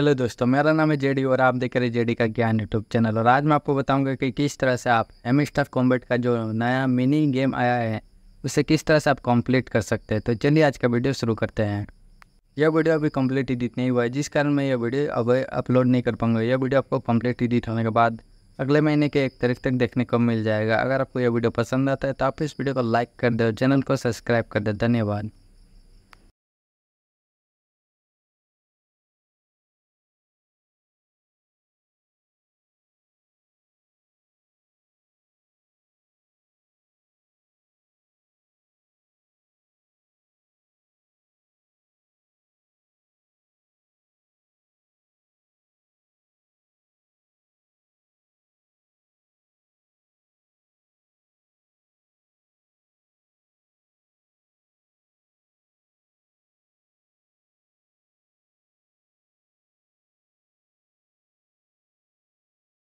hello दोस्तों मेरा नाम है जेडी और आप देख रहे हैं जेडी का ज्ञान यूट्यूब चैनल और आज मैं आपको बताऊंगा कि किस तरह से आप एम स्टाफ कॉम्बेट का जो नया मिनी गेम आया है उसे किस तरह से आप कंप्लीट कर सकते हैं तो चलिए आज का वीडियो शुरू करते हैं यह वीडियो अभी कम्प्लीट एडिट नहीं हुआ है जिस कारण मैं यह वीडियो अब अपलोड नहीं कर पाऊंगा यह वीडियो आपको कम्प्लीट एडिट होने के बाद अगले महीने के एक तारीख तक देखने को मिल जाएगा अगर आपको यह वीडियो पसंद आता है तो आप इस वीडियो को लाइक कर दें चैनल को सब्सक्राइब कर दें धन्यवाद